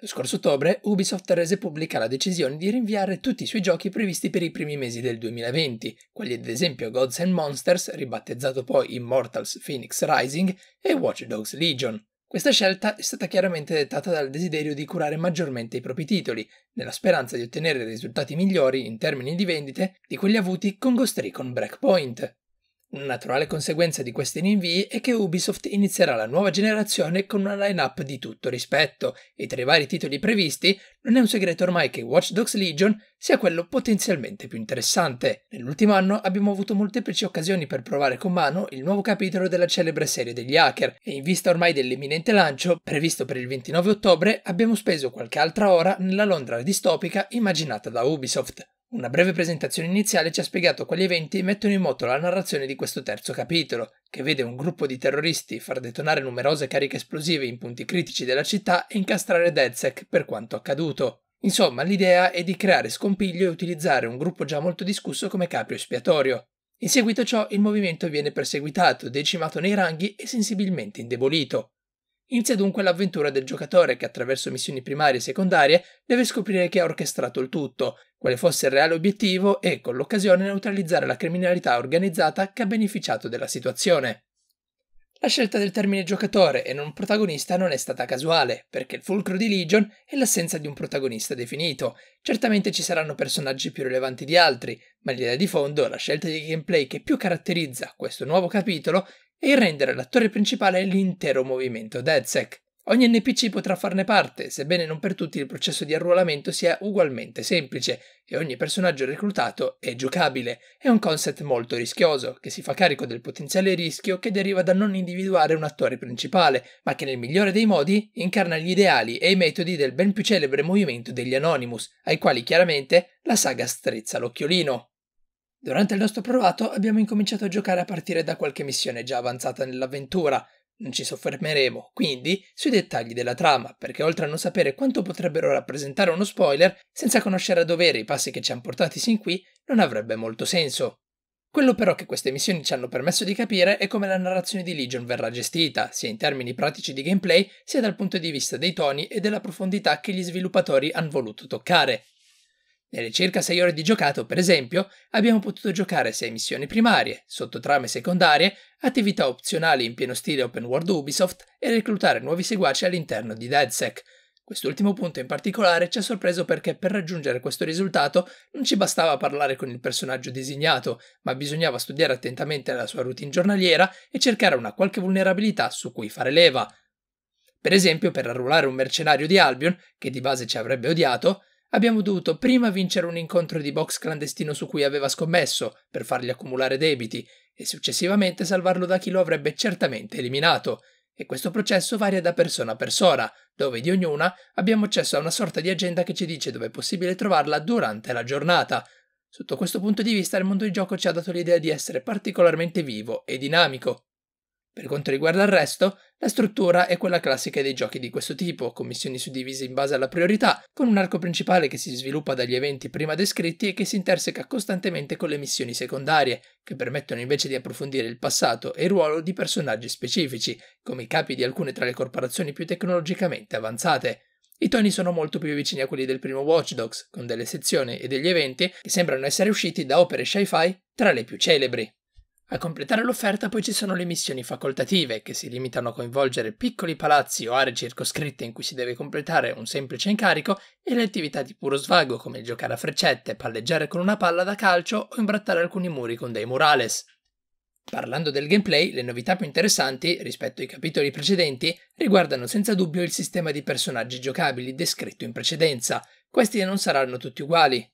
Lo scorso ottobre Ubisoft rese pubblica la decisione di rinviare tutti i suoi giochi previsti per i primi mesi del 2020, quali ad esempio Gods and Monsters, ribattezzato poi Immortals Phoenix Rising, e Watch Dogs Legion. Questa scelta è stata chiaramente dettata dal desiderio di curare maggiormente i propri titoli, nella speranza di ottenere risultati migliori in termini di vendite di quelli avuti con Ghost Recon Breakpoint. Naturale conseguenza di questi rinvii è che Ubisoft inizierà la nuova generazione con una line-up di tutto rispetto, e tra i vari titoli previsti non è un segreto ormai che Watch Dogs Legion sia quello potenzialmente più interessante. Nell'ultimo anno abbiamo avuto molteplici occasioni per provare con mano il nuovo capitolo della celebre serie degli hacker, e in vista ormai dell'imminente lancio, previsto per il 29 ottobre, abbiamo speso qualche altra ora nella Londra distopica immaginata da Ubisoft. Una breve presentazione iniziale ci ha spiegato quali eventi mettono in moto la narrazione di questo terzo capitolo, che vede un gruppo di terroristi far detonare numerose cariche esplosive in punti critici della città e incastrare Dedzek per quanto accaduto. Insomma, l'idea è di creare scompiglio e utilizzare un gruppo già molto discusso come caprio espiatorio. In seguito a ciò il movimento viene perseguitato, decimato nei ranghi e sensibilmente indebolito. Inizia dunque l'avventura del giocatore che attraverso missioni primarie e secondarie deve scoprire chi ha orchestrato il tutto quale fosse il reale obiettivo e, con l'occasione, neutralizzare la criminalità organizzata che ha beneficiato della situazione. La scelta del termine giocatore e non protagonista non è stata casuale, perché il fulcro di Legion è l'assenza di un protagonista definito. Certamente ci saranno personaggi più rilevanti di altri, ma l'idea di fondo, la scelta di gameplay che più caratterizza questo nuovo capitolo, è il rendere l'attore principale l'intero movimento DedSec. Ogni NPC potrà farne parte, sebbene non per tutti il processo di arruolamento sia ugualmente semplice e ogni personaggio reclutato è giocabile. È un concept molto rischioso, che si fa carico del potenziale rischio che deriva da non individuare un attore principale, ma che nel migliore dei modi incarna gli ideali e i metodi del ben più celebre movimento degli Anonymous, ai quali chiaramente la saga strezza l'occhiolino. Durante il nostro provato abbiamo incominciato a giocare a partire da qualche missione già avanzata nell'avventura, non ci soffermeremo, quindi, sui dettagli della trama, perché oltre a non sapere quanto potrebbero rappresentare uno spoiler, senza conoscere a dovere i passi che ci hanno portati sin qui, non avrebbe molto senso. Quello però che queste missioni ci hanno permesso di capire è come la narrazione di Legion verrà gestita, sia in termini pratici di gameplay, sia dal punto di vista dei toni e della profondità che gli sviluppatori hanno voluto toccare. Nelle circa 6 ore di giocato, per esempio, abbiamo potuto giocare 6 missioni primarie, sottotrame secondarie, attività opzionali in pieno stile open world Ubisoft e reclutare nuovi seguaci all'interno di DedSec. Quest'ultimo punto in particolare ci ha sorpreso perché per raggiungere questo risultato non ci bastava parlare con il personaggio designato, ma bisognava studiare attentamente la sua routine giornaliera e cercare una qualche vulnerabilità su cui fare leva. Per esempio, per arruolare un mercenario di Albion, che di base ci avrebbe odiato, Abbiamo dovuto prima vincere un incontro di box clandestino su cui aveva scommesso, per fargli accumulare debiti, e successivamente salvarlo da chi lo avrebbe certamente eliminato. E questo processo varia da persona a persona, dove di ognuna abbiamo accesso a una sorta di agenda che ci dice dove è possibile trovarla durante la giornata. Sotto questo punto di vista il mondo di gioco ci ha dato l'idea di essere particolarmente vivo e dinamico, per quanto riguarda il resto, la struttura è quella classica dei giochi di questo tipo, con missioni suddivise in base alla priorità, con un arco principale che si sviluppa dagli eventi prima descritti e che si interseca costantemente con le missioni secondarie, che permettono invece di approfondire il passato e il ruolo di personaggi specifici, come i capi di alcune tra le corporazioni più tecnologicamente avanzate. I toni sono molto più vicini a quelli del primo Watch Dogs, con delle sezioni e degli eventi che sembrano essere usciti da opere sci-fi tra le più celebri. A completare l'offerta poi ci sono le missioni facoltative, che si limitano a coinvolgere piccoli palazzi o aree circoscritte in cui si deve completare un semplice incarico, e le attività di puro svago come giocare a freccette, palleggiare con una palla da calcio o imbrattare alcuni muri con dei murales. Parlando del gameplay, le novità più interessanti, rispetto ai capitoli precedenti, riguardano senza dubbio il sistema di personaggi giocabili descritto in precedenza. Questi non saranno tutti uguali,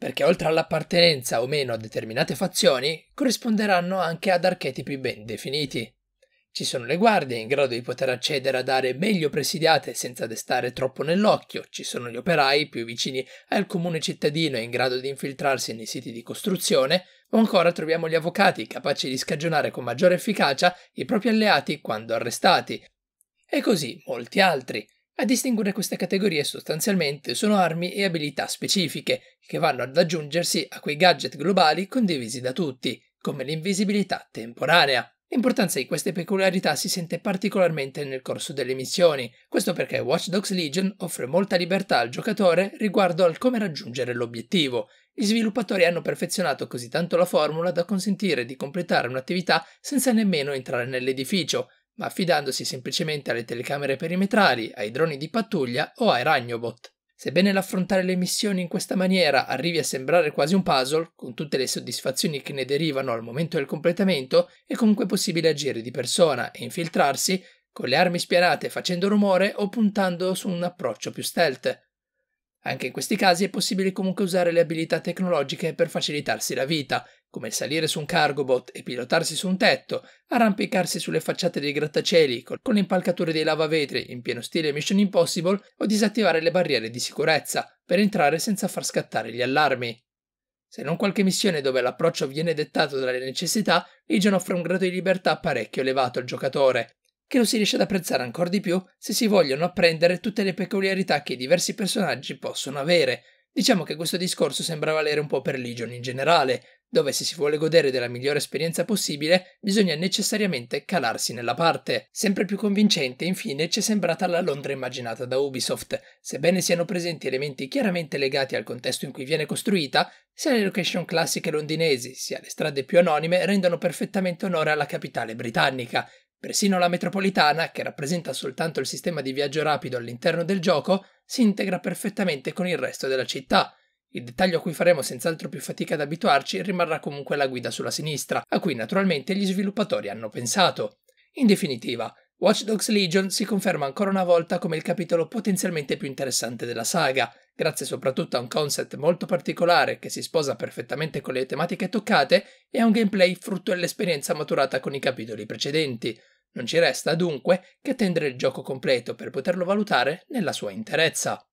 perché oltre all'appartenenza o meno a determinate fazioni, corrisponderanno anche ad archetipi ben definiti. Ci sono le guardie in grado di poter accedere ad aree meglio presidiate senza destare troppo nell'occhio, ci sono gli operai più vicini al comune cittadino in grado di infiltrarsi nei siti di costruzione, o ancora troviamo gli avvocati capaci di scagionare con maggiore efficacia i propri alleati quando arrestati. E così molti altri. A distinguere queste categorie sostanzialmente sono armi e abilità specifiche, che vanno ad aggiungersi a quei gadget globali condivisi da tutti, come l'invisibilità temporanea. L'importanza di queste peculiarità si sente particolarmente nel corso delle missioni, questo perché Watch Dogs Legion offre molta libertà al giocatore riguardo al come raggiungere l'obiettivo. Gli sviluppatori hanno perfezionato così tanto la formula da consentire di completare un'attività senza nemmeno entrare nell'edificio, ma affidandosi semplicemente alle telecamere perimetrali, ai droni di pattuglia o ai ragnobot. Sebbene l'affrontare le missioni in questa maniera arrivi a sembrare quasi un puzzle, con tutte le soddisfazioni che ne derivano al momento del completamento, è comunque possibile agire di persona e infiltrarsi con le armi spianate facendo rumore o puntando su un approccio più stealth. Anche in questi casi è possibile comunque usare le abilità tecnologiche per facilitarsi la vita, come salire su un cargo bot e pilotarsi su un tetto, arrampicarsi sulle facciate dei grattacieli con le impalcature dei lavavetri in pieno stile Mission Impossible o disattivare le barriere di sicurezza per entrare senza far scattare gli allarmi. Se non qualche missione dove l'approccio viene dettato dalle necessità, Legion offre un grado di libertà parecchio elevato al giocatore, che lo si riesce ad apprezzare ancora di più se si vogliono apprendere tutte le peculiarità che i diversi personaggi possono avere. Diciamo che questo discorso sembra valere un po' per Legion in generale, dove se si vuole godere della migliore esperienza possibile bisogna necessariamente calarsi nella parte. Sempre più convincente infine ci è sembrata la Londra immaginata da Ubisoft, sebbene siano presenti elementi chiaramente legati al contesto in cui viene costruita, sia le location classiche londinesi sia le strade più anonime rendono perfettamente onore alla capitale britannica, Persino la metropolitana, che rappresenta soltanto il sistema di viaggio rapido all'interno del gioco, si integra perfettamente con il resto della città. Il dettaglio a cui faremo senz'altro più fatica ad abituarci rimarrà comunque la guida sulla sinistra, a cui naturalmente gli sviluppatori hanno pensato. In definitiva, Watch Dogs Legion si conferma ancora una volta come il capitolo potenzialmente più interessante della saga, grazie soprattutto a un concept molto particolare che si sposa perfettamente con le tematiche toccate e a un gameplay frutto dell'esperienza maturata con i capitoli precedenti. Non ci resta dunque che attendere il gioco completo per poterlo valutare nella sua interezza.